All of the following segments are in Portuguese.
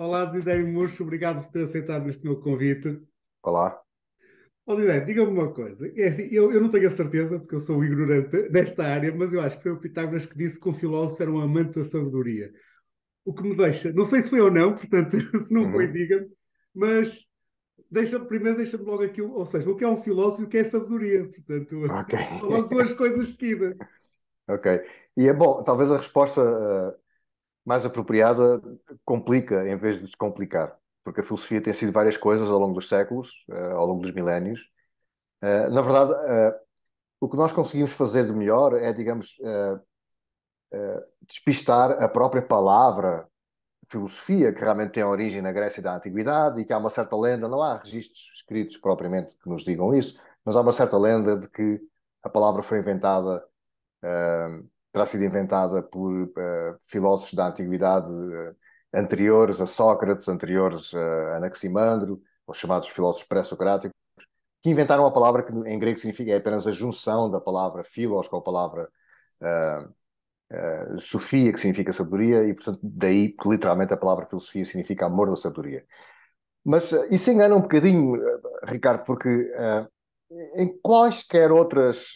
Olá, Didei Murcho, obrigado por ter aceitado este meu convite. Olá. Olivei, diga-me uma coisa. É assim, eu, eu, não tenho a certeza, porque eu sou ignorante nesta área, mas eu acho que foi o Pitágoras que disse que um filósofo era um amante da sabedoria. O que me deixa, não sei se foi ou não, portanto, se não uhum. foi, diga-me, mas deixa, primeiro deixa-me logo aqui, ou seja, o que é um filósofo e o que é sabedoria. Portanto, okay. logo duas coisas seguidas. Ok. E é bom, talvez a resposta eh, mais apropriada complica em vez de descomplicar, porque a filosofia tem sido várias coisas ao longo dos séculos, eh, ao longo dos milénios. Eh, na verdade, eh, o que nós conseguimos fazer de melhor é, digamos, despistar a própria palavra filosofia, que realmente tem origem na Grécia da Antiguidade e que há uma certa lenda, não há registros escritos propriamente que nos digam isso, mas há uma certa lenda de que a palavra foi inventada uh, terá sido inventada é por uh, filósofos da antiguidade uh, anteriores a Sócrates, anteriores a Anaximandro, os chamados filósofos pré-socráticos, que inventaram a palavra que em grego significa é apenas a junção da palavra filos com a palavra eh, sofia, que significa sabedoria, e portanto daí que literalmente a palavra filosofia significa amor da sabedoria. Mas isso engana um bocadinho, Ricardo, porque em quaisquer outras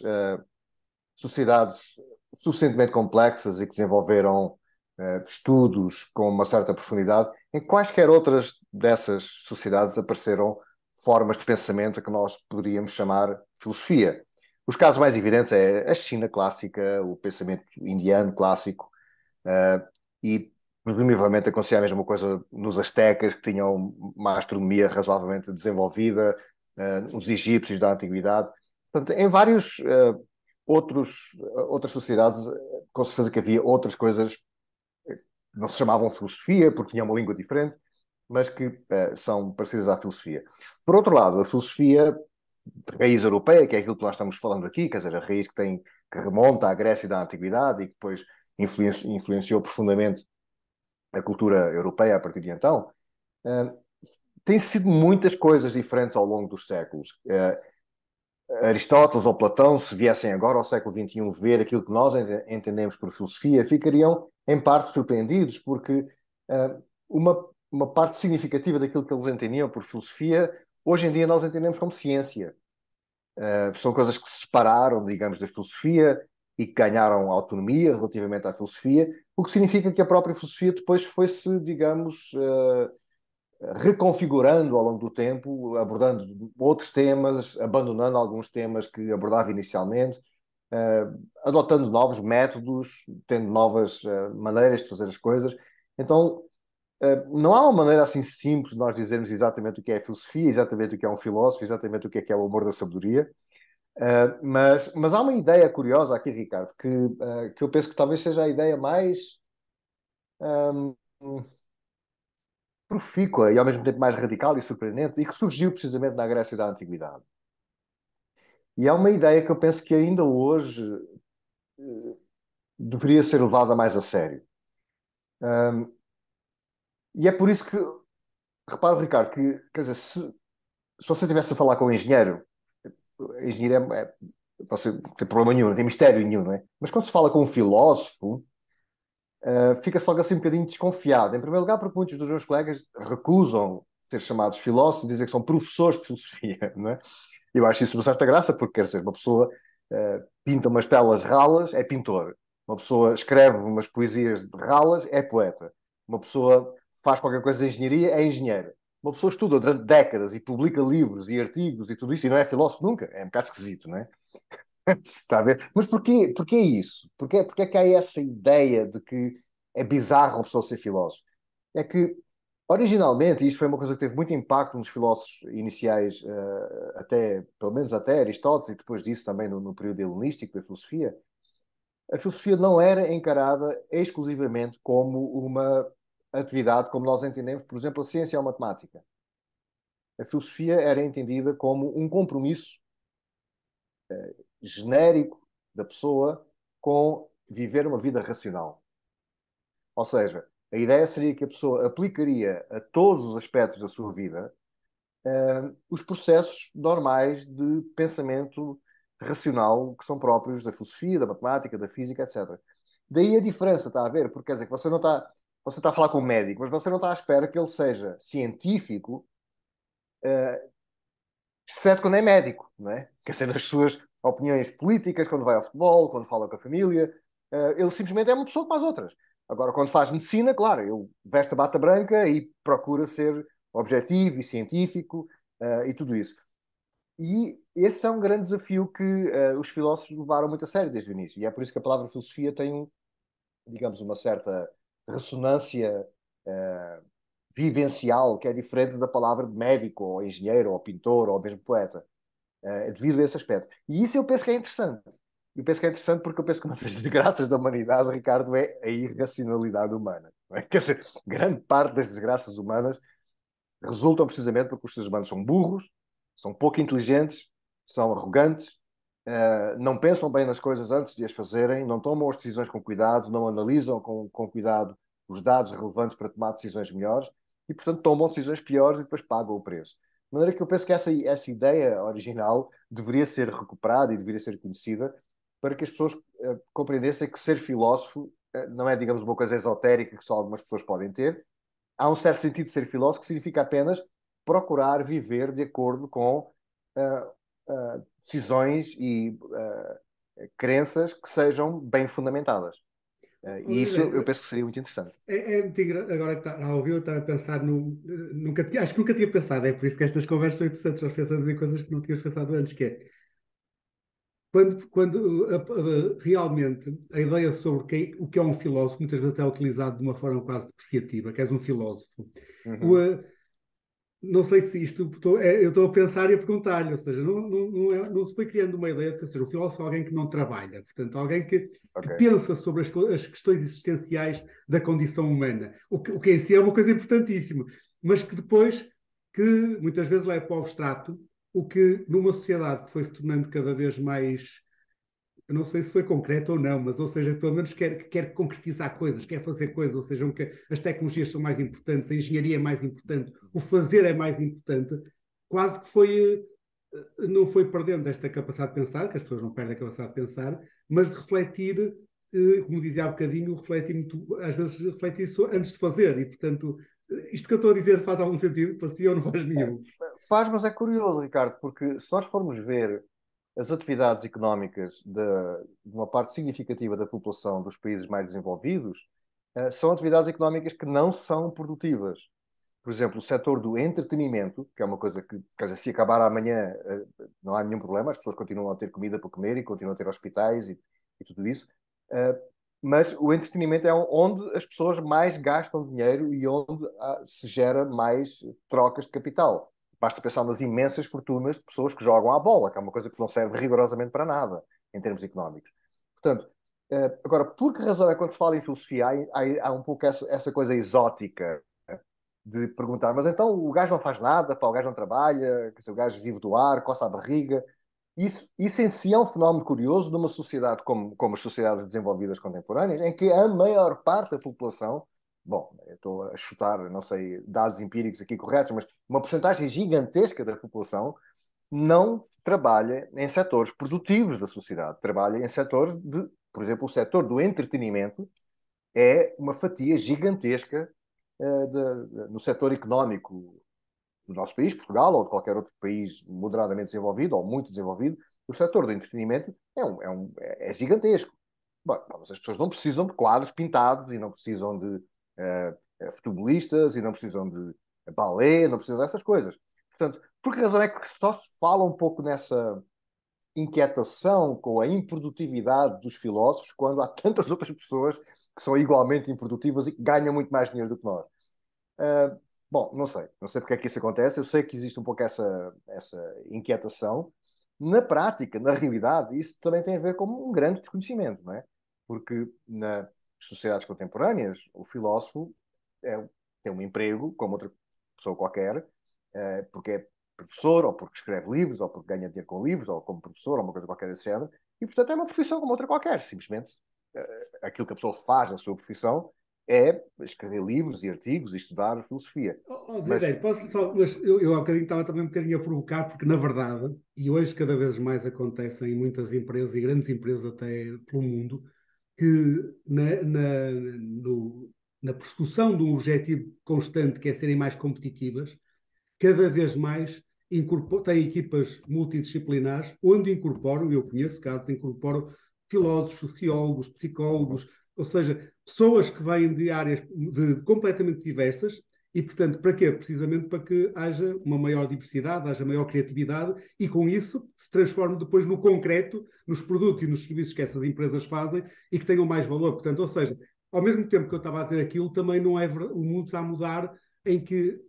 sociedades suficientemente complexas e que desenvolveram uh, estudos com uma certa profundidade, em quaisquer outras dessas sociedades apareceram formas de pensamento que nós poderíamos chamar filosofia. Os casos mais evidentes é a China clássica, o pensamento indiano clássico, uh, e presumivelmente acontecia a mesma coisa nos astecas, que tinham uma astronomia razoavelmente desenvolvida, uh, eh, nos egípcios da antiguidade. Portanto, em vários uh, outros, outras sociedades, com certeza que havia outras coisas eh, que não se chamavam filosofia, porque tinham uma língua diferente, mas que uh, são parecidas à filosofia. Por outro lado, a filosofia de raiz europeia, que é aquilo que nós estamos falando aqui, quer dizer, a raiz que, tem, que remonta à Grécia da Antiguidade e que depois influenciou, influenciou profundamente a cultura europeia a partir de então, uh, eh, tem sido muitas coisas diferentes ao longo dos séculos. Uh, Aristóteles ou Platão, se viessem agora ao século XXI ver aquilo que nós entendemos por filosofia, ficariam em parte surpreendidos, porque uh, uma, uma parte significativa daquilo que eles entendiam por filosofia, hoje em dia nós entendemos como ciência. Uh, são coisas que se separaram, digamos, da filosofia e que ganharam autonomia relativamente à filosofia, o que significa que a própria filosofia depois foi-se, digamos, uh, reconfigurando ao longo do tempo, abordando outros temas, abandonando alguns temas que abordava inicialmente, uh, adotando novos métodos, tendo novas uh, maneiras de fazer as coisas. Então, uh, não há uma maneira assim simples de nós dizermos exatamente o que é filosofia, exatamente o que é um filósofo, exatamente o que é que é o amor da sabedoria. mas, mas há uma ideia curiosa aqui, Ricardo, que, que eu penso que talvez seja a ideia mais. Um, ehm, profícua e ao mesmo tempo mais radical e surpreendente e que surgiu precisamente na Grécia da Antiguidade. E é uma ideia que eu penso que ainda hoje eh, deveria ser levada mais a sério. Um, e é por isso que, repara, Ricardo, que quer dizer, se, se você estivesse a falar com um engenheiro, engenheiro é, é, você não tem problema nenhum, não tem mistério nenhum, não é? Mas quando se fala com um filósofo, eh, fica só assim um bocadinho desconfiado. Em primeiro lugar, porque muitos dos meus colegas recusam ser chamados filósofos, dizem que são professores de filosofia. Não é? Eu acho isso uma certa graça, porque quer dizer, uma pessoa uh, pinta umas telas ralas, é pintor. Uma pessoa escreve umas poesias ralas, é poeta. Uma pessoa faz qualquer coisa de engenharia, é engenheiro. Uma pessoa estuda durante décadas e publica livros e artigos e tudo isso e não é filósofo nunca. É um bocado esquisito, não é? Está a ver? Mas porquê, porquê isso? Porquê, porquê que há essa ideia de que é bizarro a pessoa ser filósofo? É que, originalmente, e isto foi uma coisa que teve muito impacto nos filósofos iniciais, uh, até, pelo menos até Aristóteles, e depois disso também no, no período helenístico da filosofia, a filosofia não era encarada exclusivamente como uma atividade como nós entendemos, por exemplo, a ciência ou a matemática. A filosofia era entendida como um compromisso uh, genérico da pessoa com viver uma vida racional. Ou seja, a ideia seria que a pessoa aplicaria a todos os aspectos da sua vida uh, os processos normais de pensamento racional que são próprios da filosofia, da matemática, da física, etc. Daí a diferença está a ver, porque quer dizer que você não está, você está a falar com um médico, mas você não está à espera que ele seja científico, uh, exceto quando é médico, não é? Quer dizer, nas suas opiniões políticas quando vai ao futebol, quando fala com a família. Uh, ele simplesmente é uma pessoa como as outras. Agora, quando faz medicina, claro, ele veste a bata branca e procura ser objetivo e científico uh, e tudo isso. E esse é um grande desafio que uh, os filósofos levaram muito a sério desde o início. E é por isso que a palavra filosofia tem, um, digamos, uma certa ressonância vivencial que é diferente da palavra médico, ou engenheiro, ou pintor, ou mesmo poeta uh, devido a esse aspecto. E isso eu penso que é interessante. Eu penso que é interessante porque eu penso que uma das desgraças da humanidade, Ricardo, é a irracionalidade humana. É? Quer dizer, grande parte das desgraças humanas resultam precisamente porque os seres humanos são burros, são pouco inteligentes, são arrogantes, uh, não pensam bem nas coisas antes de as fazerem, não tomam as decisões com cuidado, não analisam com, com cuidado os dados relevantes para tomar decisões melhores e, portanto, tomam decisões piores e depois pagam o preço. De maneira que eu penso que essa, essa ideia original deveria ser recuperada e deveria ser conhecida para que as pessoas uh, compreendessem que ser filósofo uh, não é, digamos, uma coisa esotérica que só algumas pessoas podem ter. Há um certo sentido de ser filósofo que significa apenas procurar viver de acordo com uh, decisões e crenças que sejam bem fundamentadas. Ah, e é, isso eu penso que seria muito interessante. É, é muito engraçado. Agora que está a ouvir, eu estava a pensar no. Nunca, acho que nunca tinha pensado, é por isso que estas conversas são interessantes. Nós pensamos em coisas que não tínhamos pensado antes, que é. Quando, quando realmente a ideia sobre quem, o que é um filósofo muitas vezes é utilizado de uma forma quase depreciativa, que és um filósofo. Uhum. O, não sei se isto estou, é, eu estou a pensar e a perguntar-lhe, ou seja, não, não, não, é, não, se foi criando uma ideia de que seja, o filósofo é alguém que não trabalha, portanto, alguém que, okay. que pensa sobre as, as, questões existenciais da condição humana, o que, o que em si é uma coisa importantíssima, mas que depois, que muitas vezes vai para o abstrato, o que numa sociedade que foi se tornando cada vez mais eu não sei se foi concreto ou não, mas ou seja, pelo menos quer, quer concretizar coisas, quer fazer coisas, ou seja, que as tecnologias são mais importantes, a engenharia é mais importante, o fazer é mais importante, quase que foi eh, não foi perdendo esta capacidade de pensar, que as pessoas não perdem a capacidade de pensar, mas de refletir, eh, como dizia há bocadinho, refletir muito, às vezes refletir antes de fazer, e portanto, eh, isto que eu estou a dizer faz algum sentido para si ou não faz nenhum? É, faz, mas é curioso, Ricardo, porque se nós formos ver as atividades económicas de, de, uma parte significativa da população dos países mais desenvolvidos uh, são atividades económicas que não são produtivas. Por exemplo, o setor do entretenimento, que é uma coisa que, quer dizer, se acabar amanhã eh, não há nenhum problema, as pessoas continuam a ter comida para comer e continuam a ter hospitais e, e tudo isso. Uh, mas o entretenimento é onde as pessoas mais gastam dinheiro e onde ah, se gera mais trocas de capital. Basta pensar nas imensas fortunas de pessoas que jogam à bola, que é uma coisa que não serve rigorosamente para nada em termos económicos. Portanto, eh, agora, por que razão é que quando se fala em filosofia há, há, um pouco essa, essa coisa exótica de perguntar, mas então o gajo não faz nada, pá, o gajo não trabalha, o gajo vive do ar, coça a barriga. Isso, isso em si é um fenómeno curioso numa sociedade como, como as sociedades desenvolvidas contemporâneas, em que a maior parte da população bom, estou a chutar, não sei, dados empíricos aqui corretos, mas uma porcentagem gigantesca da população não trabalha em setores produtivos da sociedade, trabalha em setores de, por exemplo, o setor do entretenimento é uma fatia gigantesca uh, de, de, no setor económico do nosso país, Portugal, ou de qualquer outro país moderadamente desenvolvido ou muito desenvolvido, o setor do entretenimento é, um, é, um, é gigantesco. Bom, as pessoas não precisam de quadros pintados e não precisam de uh, eh, eh, futebolistas e não precisam de eh, balé, não precisam dessas coisas. Portanto, por que razão é que só se fala um pouco nessa inquietação com a improdutividade dos filósofos quando há tantas outras pessoas que são igualmente improdutivas e que ganham muito mais dinheiro do que nós? Uh, bom, não sei. Não sei porque é que isso acontece. Eu sei que existe um pouco essa, essa inquietação. Na prática, na realidade, isso também tem a ver com um grande desconhecimento, não é? Porque na, sociedades contemporâneas, o filósofo é, tem um emprego, como outra pessoa qualquer, eh, porque é professor, ou porque escreve livros, ou porque ganha dinheiro com livros, ou como professor, ou uma coisa qualquer desse género, e portanto é uma profissão como outra qualquer, simplesmente eh, aquilo que a pessoa faz na sua profissão é escrever livros e artigos e estudar filosofia. Oh, oh, mas... posso só, mas eu, eu há bocadinho estava também um bocadinho a provocar, porque na verdade, e hoje cada vez mais acontecem em muitas empresas e grandes empresas até pelo mundo, que na, na, no, na persecução de um objetivo constante que é serem mais competitivas, cada vez mais têm equipas multidisciplinares onde incorporam, eu conheço casos, incorporam filósofos, sociólogos, psicólogos, ou seja, pessoas que vêm de áreas de, completamente diversas e, portanto, para quê? Precisamente para que haja uma maior diversidade, haja maior criatividade e, com isso, se transforme depois no concreto, nos produtos e nos serviços que essas empresas fazem e que tenham mais valor. Portanto, ou seja, ao mesmo tempo que eu estava a dizer aquilo, também não é o mundo está a mudar em que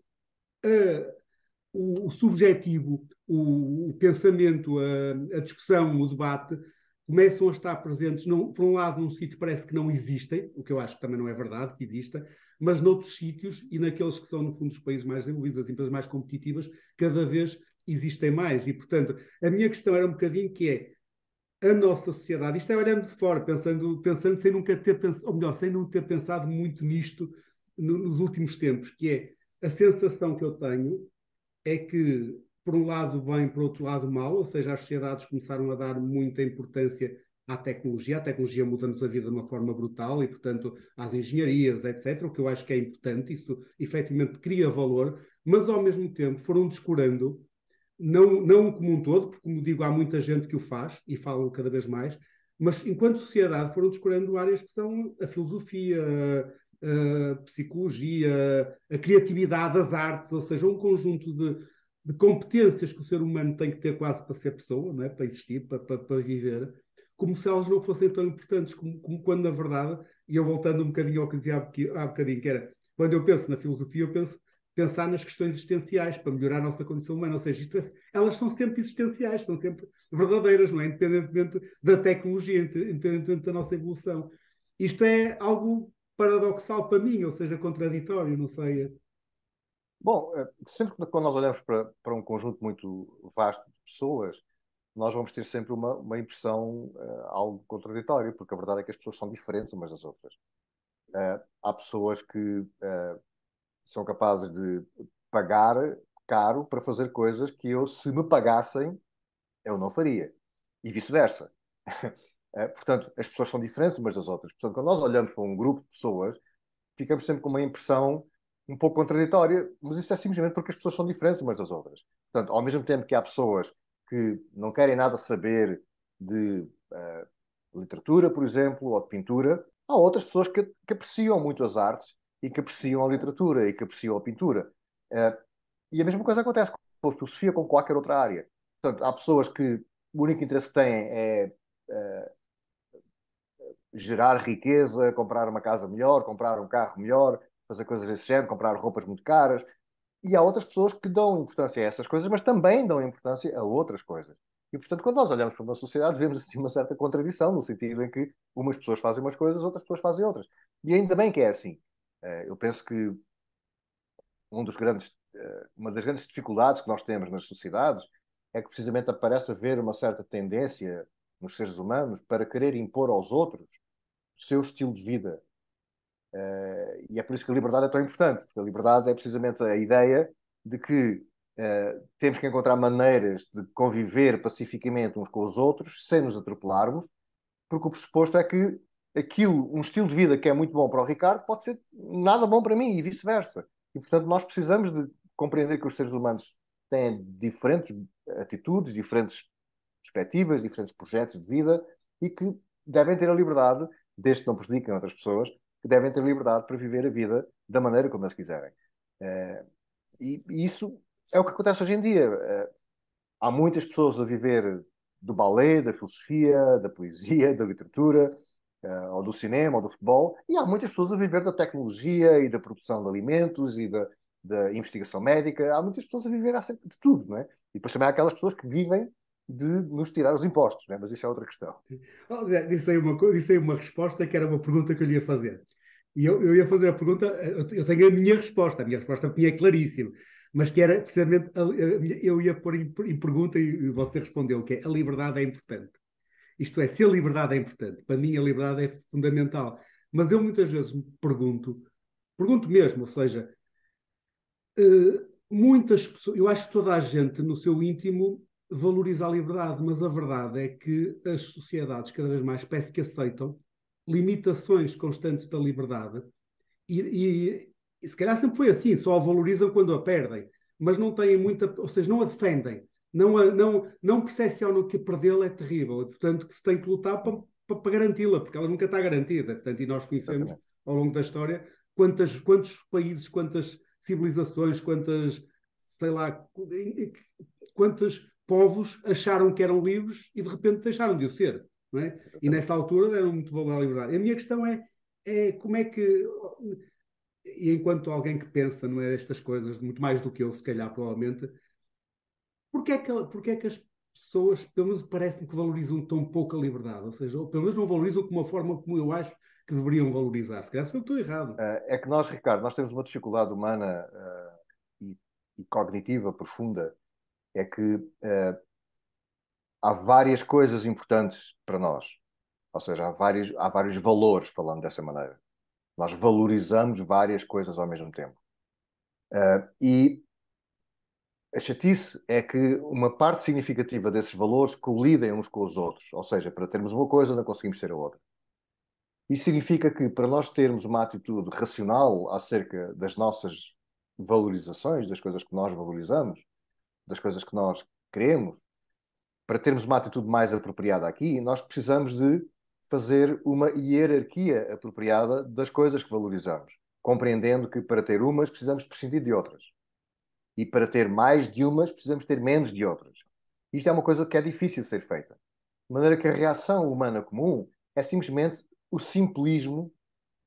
o, o, subjetivo, o, o pensamento, a, a, discussão, o debate começam a estar presentes, não, por um lado, num sítio parece que não existem, o que eu acho que também não é verdade que exista, mas noutros sítios e naqueles que são, no fundo, os países mais desenvolvidos, as empresas mais competitivas, cada vez existem mais. E, portanto, a minha questão era um bocadinho que é a nossa sociedade, isto é olhando de fora, pensando, pensando sem nunca ter pensado, ou melhor, sem não ter pensado muito nisto no, nos últimos tempos, que é a sensação que eu tenho é que, por um lado bem, por outro lado mal, ou seja, as sociedades começaram a dar muita importância à tecnologia. A tecnologia muda-nos a vida de uma forma brutal e, portanto, às engenharias, etc., o que eu acho que é importante. Isso, efetivamente, cria valor, mas, ao mesmo tempo, foram descurando, não, não como um todo, porque, como digo, há muita gente que o faz e falam cada vez mais, mas, enquanto sociedade, foram descurando áreas que são a filosofia, a, a psicologia, a criatividade, as artes, ou seja, um conjunto de, de competências que o ser humano tem que ter quase para ser pessoa, não é? para existir, para, para, para viver, como se elas não fossem tão importantes, como, como quando, na verdade, e eu voltando um bocadinho ao que dizia há bocadinho, que era quando eu penso na filosofia, eu penso pensar nas questões existenciais para melhorar a nossa condição humana. Ou seja, é, elas são sempre existenciais, são sempre verdadeiras, não é? Independentemente da tecnologia, independentemente da nossa evolução. Isto é algo paradoxal para mim, ou seja, contraditório, não sei. Bom, eh, sempre quando nós olhamos para, para um conjunto muito vasto de pessoas, nós vamos ter sempre uma, uma impressão uh, algo contraditória, porque a verdade é que as pessoas são diferentes umas das outras. Uh, há pessoas que uh, são capazes de pagar caro para fazer coisas que eu, se me pagassem, eu não faria. E vice-versa. portanto, as pessoas são diferentes umas das outras. Portanto, quando nós olhamos para um grupo de pessoas, ficamos sempre com uma impressão um pouco contraditória, mas isso é simplesmente porque as pessoas são diferentes umas das outras. Portanto, ao mesmo tempo que há pessoas que não querem nada saber de uh, literatura, por exemplo, ou de pintura. Há outras pessoas que, que, apreciam muito as artes e que apreciam a literatura e que apreciam a pintura. Uh, e a mesma coisa acontece com a filosofia, com qualquer outra área. Portanto, há pessoas que o único interesse que têm é uh, gerar riqueza, comprar uma casa melhor, comprar um carro melhor, fazer coisas desse género, comprar roupas muito caras, e há outras pessoas que dão importância a essas coisas, mas também dão importância a outras coisas. E, portanto, quando nós olhamos para uma sociedade, vemos assim uma certa contradição, no sentido em que umas pessoas fazem umas coisas, outras pessoas fazem outras. E ainda bem que é assim. Eh, eu penso que um dos grandes, eh, uma das grandes dificuldades que nós temos nas sociedades é que precisamente aparece haver uma certa tendência nos seres humanos para querer impor aos outros o seu estilo de vida, Uh, e é por isso que a liberdade é tão importante, porque a liberdade é precisamente a ideia de que uh, temos que encontrar maneiras de conviver pacificamente uns com os outros, sem nos atropelarmos, porque o pressuposto é que aquilo, um estilo de vida que é muito bom para o Ricardo, pode ser nada bom para mim e vice-versa. E portanto nós precisamos de compreender que os seres humanos têm diferentes atitudes, diferentes perspectivas, diferentes projetos de vida e que devem ter a liberdade, desde que não prejudiquem outras pessoas, que devem ter liberdade para viver a vida da maneira como eles quiserem. Eh, e, e, isso é o que acontece hoje em dia. Eh, há muitas pessoas a viver do balé, da filosofia, da poesia, da literatura, eh, ou do cinema, ou do futebol, e há muitas pessoas a viver da tecnologia e da produção de alimentos e da, da investigação médica. Há muitas pessoas a viver acerca de tudo, não é? E depois também há aquelas pessoas que vivem de nos tirar os impostos, né? mas isso é outra questão. Oh, disse, aí uma, disse aí uma resposta que era uma pergunta que eu lhe ia fazer. E eu, eu ia fazer a pergunta, eh, eu tenho a minha resposta, a minha resposta para é claríssima, mas que era precisamente, a, eu ia pôr em, em pergunta e você respondeu, que é a liberdade é importante. Isto é, se a liberdade é importante, para mim a liberdade é fundamental. Mas eu muitas vezes me pergunto, pergunto mesmo, ou seja, eh, muitas pessoas, eu acho que toda a gente no seu íntimo valoriza a liberdade, mas a verdade é que as sociedades cada vez mais parece que aceitam limitações constantes da liberdade e, e, e, se calhar sempre foi assim, só a valorizam quando a perdem, mas não têm muita, ou seja, não a defendem, não, a, não, não percepcionam que perdê-la é terrível, portanto que se tem que lutar para, para, para garanti-la, porque ela nunca está garantida, portanto, e nós conhecemos Exatamente. ao longo da história quantas, quantos países, quantas civilizações, quantas, sei lá, quantos povos acharam que eram livres e de repente deixaram de o ser. É? E nessa altura deram muito valor à liberdade. A minha questão é, é como é que. E enquanto alguém que pensa não é, estas coisas, muito mais do que eu, se calhar, provavelmente, porquê é que, porque é que as pessoas, pelo menos parece-me que valorizam tão pouco a liberdade? Ou seja, ou pelo menos não valorizam de uma forma como eu acho que deveriam valorizar. Se calhar se eu estou errado. É, é que nós, Ricardo, nós temos uma dificuldade humana uh, e, e, cognitiva profunda. É que uh, há várias coisas importantes para nós. Ou seja, há vários, há vários valores, falando dessa maneira. Nós valorizamos várias coisas ao mesmo tempo. Uh, e a chatice é que uma parte significativa desses valores colidem uns com os outros. Ou seja, para termos uma coisa, não conseguimos ter a outra. Isso significa que, para nós termos uma atitude racional acerca das nossas valorizações, das coisas que nós valorizamos, das coisas que nós queremos, para termos uma atitude mais apropriada aqui, nós precisamos de fazer uma hierarquia apropriada das coisas que valorizamos, compreendendo que para ter umas precisamos prescindir de outras. E para ter mais de umas precisamos ter menos de outras. Isto é uma coisa que é difícil de ser feita. De maneira que a reação humana comum é simplesmente o simplismo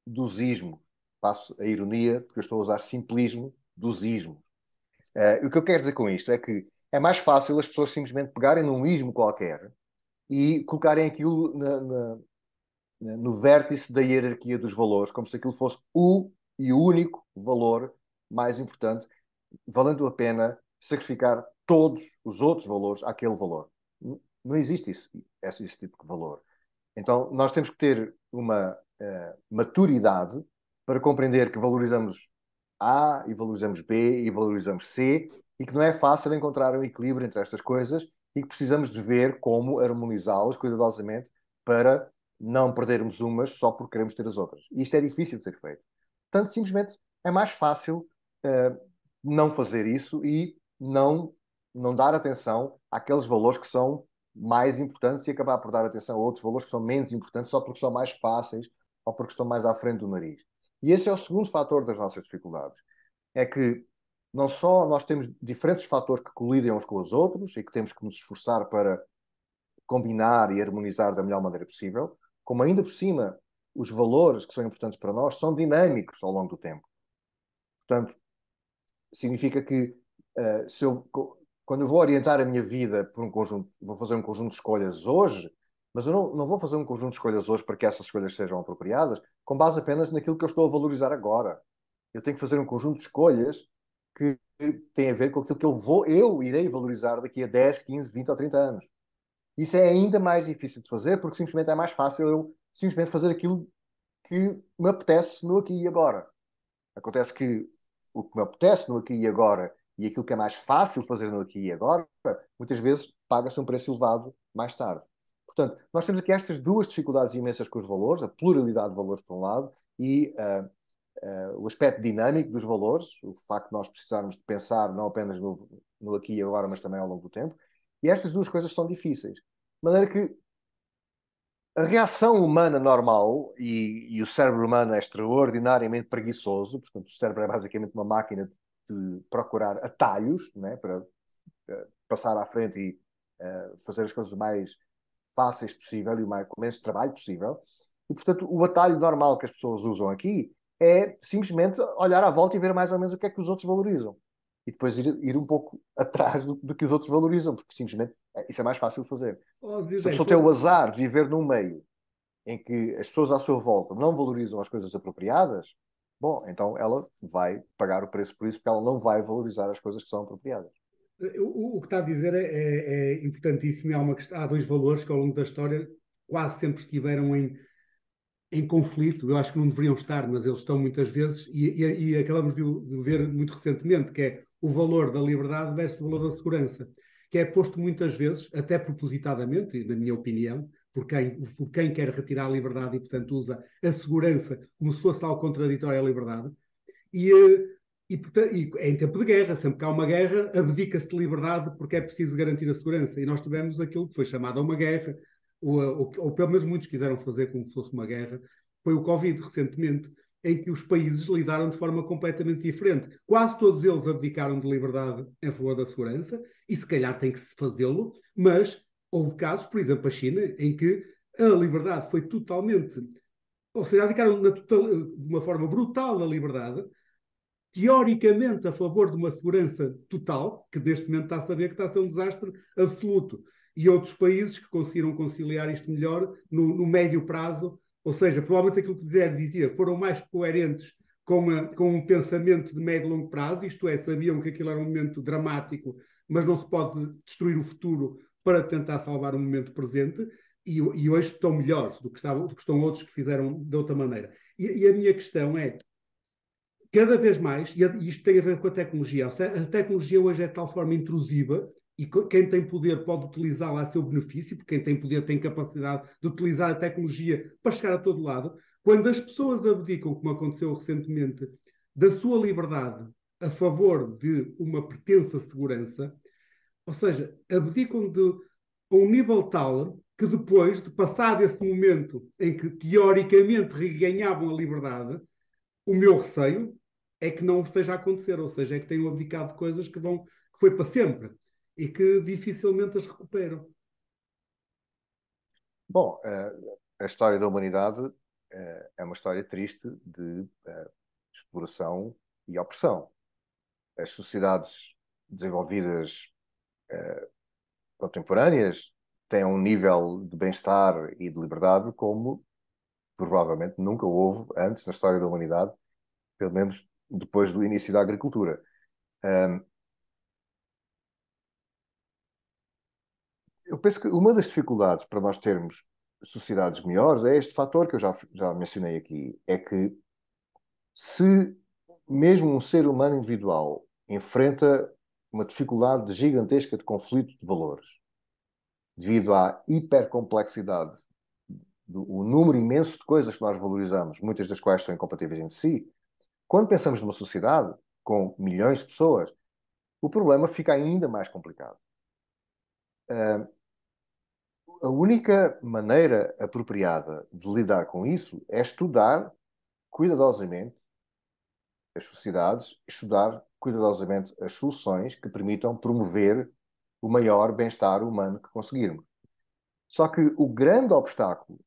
dos ismos. Passo a ironia, porque eu estou a usar simplismo dos ismos. Uh, o que eu quero dizer com isto é que é mais fácil as pessoas simplesmente pegarem num ismo qualquer e colocarem aquilo na, na, no vértice da hierarquia dos valores, como se aquilo fosse o e o único valor mais importante, valendo a pena sacrificar todos os outros valores àquele valor. Não existe isso, esse, esse tipo de valor. Então, nós temos que ter uma uh, maturidade para compreender que valorizamos A e valorizamos B e valorizamos C e que não é fácil encontrar um equilíbrio entre estas coisas e que precisamos de ver como harmonizá-las cuidadosamente para não perdermos umas só porque queremos ter as outras. E isto é difícil de ser feito. Portanto, simplesmente é mais fácil uh, não fazer isso e não, não dar atenção àqueles valores que são mais importantes e acabar por dar atenção a outros valores que são menos importantes só porque são mais fáceis ou porque estão mais à frente do nariz. E esse é o segundo fator das nossas dificuldades. É que não só nós temos diferentes fatores que colidem uns com os outros e que temos que nos esforçar para combinar e harmonizar da melhor maneira possível, como ainda por cima os valores que são importantes para nós são dinâmicos ao longo do tempo. Portanto, significa que uh, se eu, quando eu vou orientar a minha vida por um conjunto, vou fazer um conjunto de escolhas hoje, mas eu não, não vou fazer um conjunto de escolhas hoje para que essas escolhas sejam apropriadas, com base apenas naquilo que eu estou a valorizar agora. Eu tenho que fazer um conjunto de escolhas que tem a ver com aquilo que eu vou, eu irei valorizar daqui a 10, 15, 20 ou 30 anos. Isso é ainda mais difícil de fazer porque simplesmente é mais fácil eu simplesmente fazer aquilo que me apetece no aqui e agora. Acontece que o que me apetece no aqui e agora e aquilo que é mais fácil fazer no aqui e agora, muitas vezes paga-se um preço elevado mais tarde. Portanto, nós temos aqui estas duas dificuldades imensas com os valores, a pluralidade de valores por um lado e uh, Uh, o aspecto dinâmico dos valores, o facto de nós precisarmos de pensar não apenas no, no aqui e agora, mas também ao longo do tempo. E estas duas coisas são difíceis. De maneira que a reação humana normal, e, e o cérebro humano é extraordinariamente preguiçoso, portanto, o cérebro é basicamente uma máquina de, de procurar atalhos né, para uh, passar à frente e uh, fazer as coisas o mais fáceis possível e o mais, com menos trabalho possível. E, portanto, o atalho normal que as pessoas usam aqui é simplesmente olhar à volta e ver mais ou menos o que é que os outros valorizam. E depois ir, ir um pouco atrás do, do, que os outros valorizam, porque simplesmente eh, isso é mais fácil de fazer. Oh, Se a pessoa então tem o azar de viver num meio em que as pessoas à sua volta não valorizam as coisas apropriadas, bom, então ela vai pagar o preço por isso, porque ela não vai valorizar as coisas que são apropriadas. Eh, o, o que está a dizer é, é, é importantíssimo. Há, uma, há dois valores que ao longo da história quase sempre estiveram em em conflito, eu acho que não deveriam estar, mas eles estão muitas vezes, e, e, e acabamos de, de, ver muito recentemente, que é o valor da liberdade versus o valor da segurança, que é posto muitas vezes, até propositadamente, na minha opinião, por quem, por quem quer retirar a liberdade e, portanto, usa a segurança como se fosse algo contraditório à liberdade, e, eh, e, portanto, e é em tempo de guerra, sempre que há uma guerra, abdica-se de liberdade porque é preciso garantir a segurança. E nós tivemos aquilo que foi chamado uma guerra, ou, ou, ou pelo menos muitos quiseram fazer como se fosse uma guerra, foi o Covid recentemente, em que os países lidaram de forma completamente diferente. Quase todos eles abdicaram de liberdade em favor da segurança, e se calhar tem que se fazê-lo, mas houve casos, por exemplo, a China, em que a liberdade foi totalmente. Ou seja, abdicaram total, de uma forma brutal da liberdade, teoricamente a favor de uma segurança total, que neste momento está a saber que está a ser um desastre absoluto e outros países que conseguiram conciliar isto melhor no, no médio prazo, ou seja, provavelmente aquilo que Dizer dizia, foram mais coerentes com, a, com um pensamento de médio e longo prazo, isto é, sabiam que aquilo era um momento dramático, mas não se pode destruir o futuro para tentar salvar o momento presente, e, e hoje estão melhores do que, estavam, do que estão outros que fizeram de outra maneira. E, e a minha questão é, cada vez mais, e isto tem a ver com a tecnologia, a tecnologia hoje é de tal forma intrusiva e quem tem poder pode utilizá-la a seu benefício, porque quem tem poder tem capacidade de utilizar a tecnologia para chegar a todo lado. Quando as pessoas abdicam, como aconteceu recentemente, da sua liberdade a favor de uma pertença segurança, ou seja, abdicam de um nível tal que depois, de passado esse momento em que teoricamente reganhavam a liberdade, o meu receio é que não esteja a acontecer, ou seja, é que tenham abdicado de coisas que vão que foi para sempre e que dificilmente as recuperam. Bom, eh, a história da humanidade eh, é uma história triste de eh, exploração e opressão. As sociedades desenvolvidas contemporâneas têm um nível de bem-estar e de liberdade como provavelmente nunca houve antes na história da humanidade, pelo menos depois do início da agricultura. penso que uma das dificuldades para nós termos sociedades melhores é este fator que eu já, já mencionei aqui: é que se mesmo um ser humano individual enfrenta uma dificuldade gigantesca de conflito de valores, devido à hipercomplexidade, do, o número imenso de coisas que nós valorizamos, muitas das quais são incompatíveis entre si, quando pensamos numa sociedade com milhões de pessoas, o problema fica ainda mais complicado a única maneira apropriada de lidar com isso é estudar cuidadosamente as sociedades, estudar cuidadosamente as soluções que permitam promover o maior bem-estar humano que conseguirmos. Só que o grande obstáculo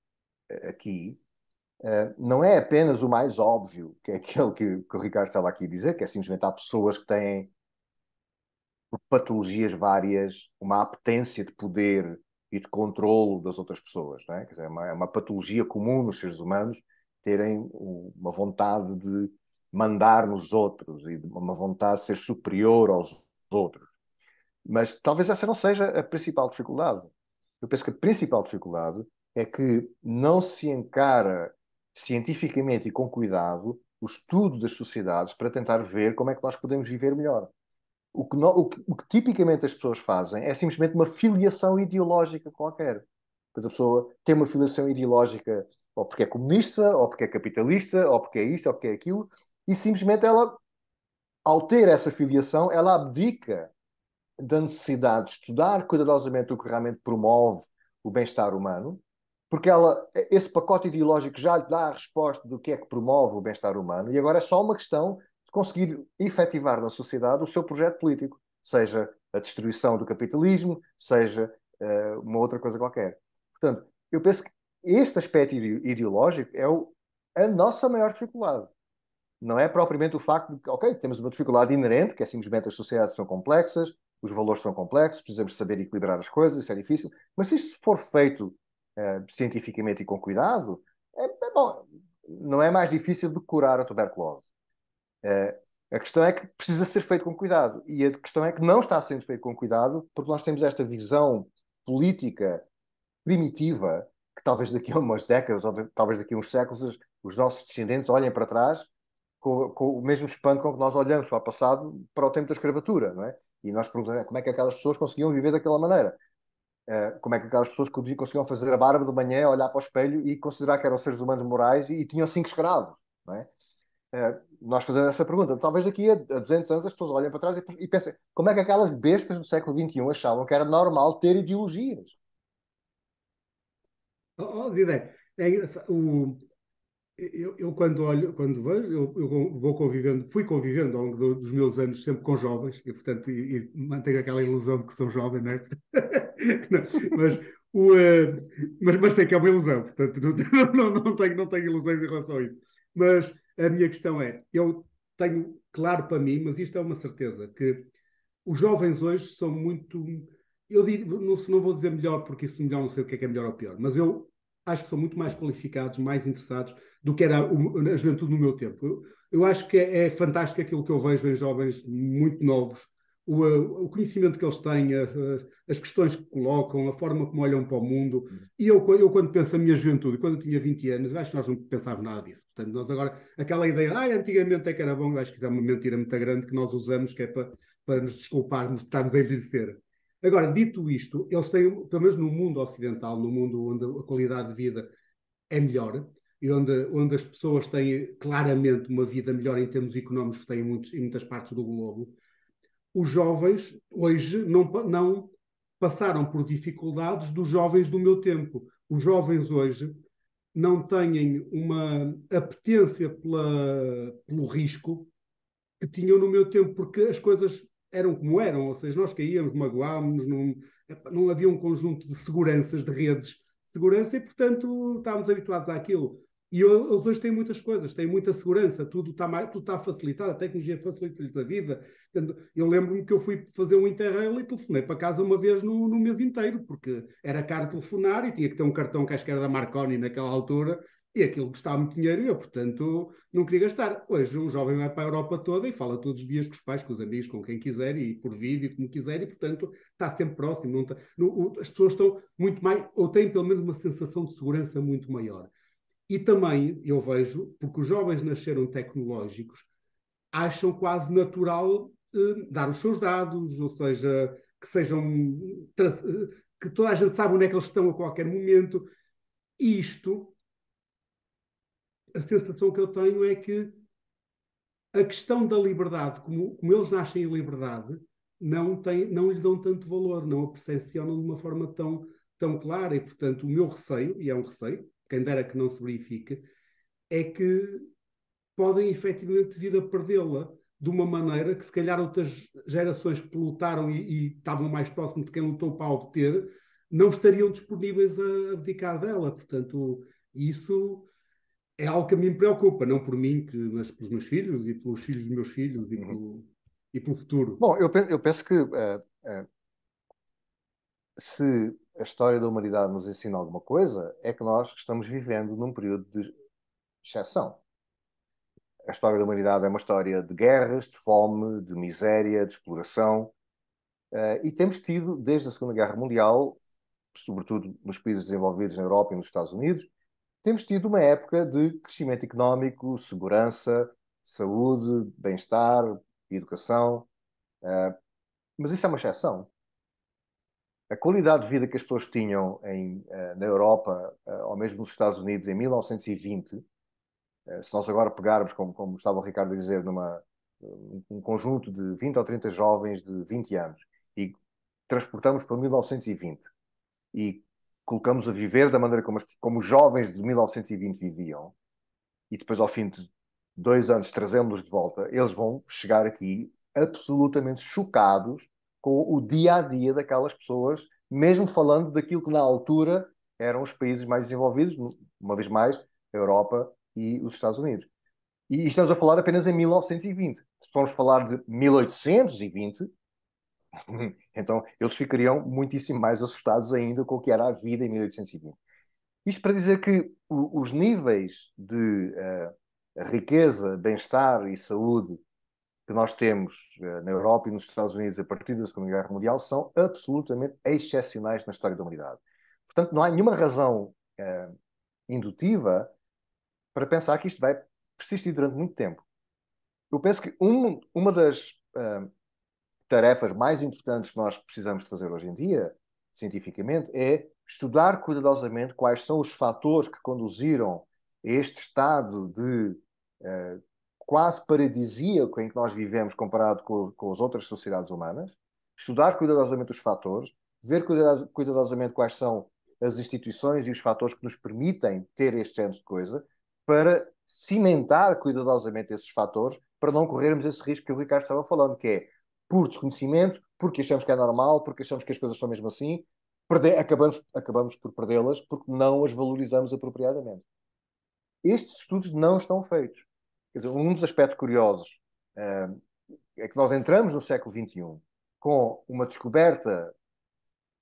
eh, aqui eh, não é apenas o mais óbvio, que é aquele que, que o Ricardo estava aqui a dizer, que é simplesmente há pessoas que têm patologias várias, uma apetência de poder e de controlo das outras pessoas. Não é? Quer dizer, é, uma, é uma patologia comum nos seres humanos terem uma vontade de mandar nos outros e uma vontade de ser superior aos outros. Mas talvez essa não seja a principal dificuldade. Eu penso que a principal dificuldade é que não se encara cientificamente e com cuidado o estudo das sociedades para tentar ver como é que nós podemos viver melhor. O que, o, que, o que, tipicamente as pessoas fazem é simplesmente uma filiação ideológica qualquer. Portanto, a pessoa tem uma filiação ideológica ou porque é comunista, ou porque é capitalista, ou porque é isto, ou porque é aquilo, e simplesmente ela, ao ter essa filiação, ela abdica da necessidade de estudar cuidadosamente o que realmente promove o bem-estar humano, porque ela, esse pacote ideológico já lhe dá a resposta do que é que promove o bem-estar humano, e agora é só uma questão conseguir efetivar na sociedade o seu projeto político, seja a destruição do capitalismo, seja uh, uma outra coisa qualquer. Portanto, eu penso que este aspecto ideológico é o, a nossa maior dificuldade. Não é propriamente o facto de que, ok, temos uma dificuldade inerente, que é simplesmente as sociedades são complexas, os valores são complexos, precisamos saber equilibrar as coisas, isso é difícil, mas se isto for feito uh, cientificamente e com cuidado, é, é bom, não é mais difícil de curar a tuberculose. É, a questão é que precisa ser feito com cuidado. E a questão é que não está sendo feito com cuidado, porque nós temos esta visão política primitiva, que talvez daqui a umas décadas, ou talvez daqui a uns séculos, os nossos descendentes olhem para trás com, com o mesmo espanto com que nós olhamos para o passado, para o tempo da escravatura, não é? E nós perguntamos como é que aquelas pessoas conseguiam viver daquela maneira. Uh, como é que aquelas pessoas conseguiam fazer a barba de manhã, olhar para o espelho e considerar que eram seres humanos morais e, e tinham cinco escravos, não é? É, nós fazendo essa pergunta, talvez daqui a, a 200 anos as pessoas olhem para trás e, e pensem como é que aquelas bestas do século XXI achavam que era normal ter ideologias? Oh, oh Zidane, é, o, eu, eu, quando olho, quando vejo, eu, eu, vou convivendo, fui convivendo ao longo do, dos meus anos sempre com jovens, e portanto e, e mantenho aquela ilusão de que sou jovem, né não, mas, o, uh, mas, mas sei que é uma ilusão, portanto não, não, não, tenho, não tenho ilusões em relação a isso. Mas a minha questão é: eu tenho claro para mim, mas isto é uma certeza, que os jovens hoje são muito. Eu digo, não, não vou dizer melhor, porque isso melhor não sei o que é, que é melhor ou pior, mas eu acho que são muito mais qualificados, mais interessados do que era a, a juventude no meu tempo. Eu, eu acho que é, é fantástico aquilo que eu vejo em jovens muito novos o, o, conhecimento que eles têm, as, as, questões que colocam, a forma como olham para o mundo. E eu, eu quando penso a minha juventude, quando eu tinha 20 anos, acho que nós não pensávamos nada disso. Portanto, nós agora, aquela ideia, ah, antigamente é que era bom, acho que isso é uma mentira muito grande que nós usamos, que é para, para nos desculparmos de estarmos a envelhecer. Agora, dito isto, eles têm, pelo menos no mundo ocidental, no mundo onde a qualidade de vida é melhor, e onde, onde as pessoas têm claramente uma vida melhor em termos económicos que têm muitos, em muitas partes do globo, os jovens hoje não, não passaram por dificuldades dos jovens do meu tempo. Os jovens hoje não têm uma apetência pela, pelo risco que tinham no meu tempo, porque as coisas eram como eram, ou seja, nós caíamos, magoámos, não, não havia um conjunto de seguranças, de redes de segurança, e portanto estávamos habituados àquilo. E eles hoje têm muitas coisas, têm muita segurança, tudo está, tudo está facilitado, a tecnologia facilita-lhes a vida. Eu lembro-me que eu fui fazer um Interrail e telefonei para casa uma vez no, no mês inteiro, porque era caro telefonar e tinha que ter um cartão que acho que era da Marconi naquela altura, e aquilo custava muito dinheiro e eu, portanto, não queria gastar. Hoje o jovem vai para a Europa toda e fala todos os dias com os pais, com os amigos, com quem quiser e por vídeo, como quiser, e, portanto, está sempre próximo. Não está, as pessoas estão muito mais, ou têm pelo menos uma sensação de segurança muito maior. E também eu vejo, porque os jovens nasceram tecnológicos, acham quase natural eh, dar os seus dados, ou seja, que sejam que toda a gente sabe onde é que eles estão a qualquer momento. E isto, a sensação que eu tenho é que a questão da liberdade, como, como eles nascem em liberdade, não, tem, não lhes dão tanto valor, não a percepcionam de uma forma tão, tão clara. E, portanto, o meu receio, e é um receio, quem dera que não se verifique, é que podem efetivamente vir a perdê-la de uma maneira que se calhar outras gerações que lutaram e, e estavam mais próximo de quem lutou para obter, não estariam disponíveis a abdicar dela. Portanto, isso é algo que a mim me preocupa, não por mim, que, mas pelos meus filhos e pelos filhos dos meus filhos e, uhum. pelo, e pelo futuro. Bom, eu, eu penso que uh, uh, se a história da humanidade nos ensina alguma coisa, é que nós estamos vivendo num período de exceção. A história da humanidade é uma história de guerras, de fome, de miséria, de exploração. Uh, e temos tido, desde a Segunda Guerra Mundial, sobretudo nos países desenvolvidos na Europa e nos Estados Unidos, temos tido uma época de crescimento económico, segurança, saúde, bem-estar, educação. Uh, mas isso é uma exceção a qualidade de vida que as pessoas tinham em, eh, na Europa, eh, ou mesmo nos Estados Unidos, em 1920, eh, se nós agora pegarmos, como, como estava o Ricardo a dizer, numa, um conjunto de 20 ou 30 jovens de 20 anos e transportamos para 1920 e colocamos a viver da maneira como, como os jovens de 1920 viviam, e depois ao fim de dois anos trazemos-los de volta, eles vão chegar aqui absolutamente chocados com o dia a dia daquelas pessoas, mesmo falando daquilo que na altura eram os países mais desenvolvidos, uma vez mais, a Europa e os Estados Unidos. E estamos a falar apenas em 1920. Se formos falar de 1820, então eles ficariam muitíssimo mais assustados ainda com o que era a vida em 1820. Isto para dizer que os níveis de uh, riqueza, bem-estar e saúde que nós temos eh, na Europa e nos Estados Unidos a partir da Segunda Guerra Mundial são absolutamente excepcionais na história da humanidade. Portanto, não há nenhuma razão eh, indutiva para pensar que isto vai persistir durante muito tempo. Eu penso que um, uma das eh, tarefas mais importantes que nós precisamos de fazer hoje em dia, cientificamente, é estudar cuidadosamente quais são os fatores que conduziram a este estado de quase paradisíaco em que nós vivemos comparado com, com as outras sociedades humanas, estudar cuidadosamente os fatores, ver cuidadosamente quais são as instituições e os fatores que nos permitem ter este género de coisa, para cimentar cuidadosamente esses fatores, para não corrermos esse risco que o Ricardo estava falando, que é por desconhecimento, porque achamos que é normal, porque achamos que as coisas são mesmo assim, perder, acabamos, acabamos por perdê-las porque não as valorizamos apropriadamente. Estes estudos não estão feitos. Quer dizer, um dos aspectos curiosos uh, é que nós entramos no século XXI com uma descoberta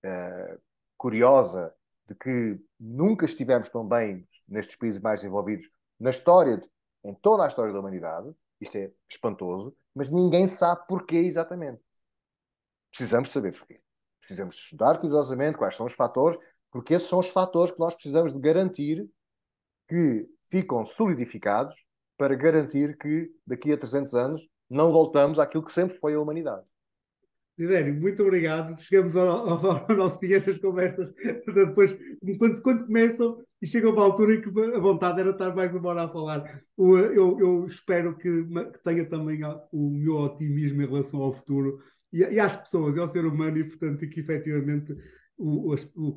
uh, curiosa de que nunca estivemos tão bem nestes países mais desenvolvidos na história, de, em toda a história da humanidade. Isto é espantoso, mas ninguém sabe porquê exatamente. Precisamos saber porquê. Precisamos estudar cuidadosamente quais são os fatores, porque esses são os fatores que nós precisamos de garantir que ficam solidificados para garantir que daqui a 300 anos não voltamos àquilo que sempre foi a humanidade. Isério, muito obrigado. Chegamos ao, ao, ao nosso fim, estas conversas, depois, quando, quando começam e chegam a altura em que a vontade era estar mais uma hora a falar. Eu, eu espero que, que, tenha também o meu otimismo em relação ao futuro e, e às pessoas, e ao ser humano, e portanto, que efetivamente o, o,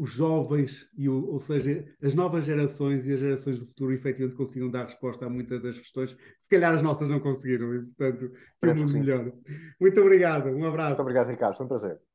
os jovens, e o, ou seja, as novas gerações e as gerações do futuro efetivamente conseguiram dar resposta a muitas das questões. Se calhar as nossas não conseguiram, e portanto, que o mundo melhor. Muito obrigado, um abraço. Muito obrigado, Ricardo, foi um prazer.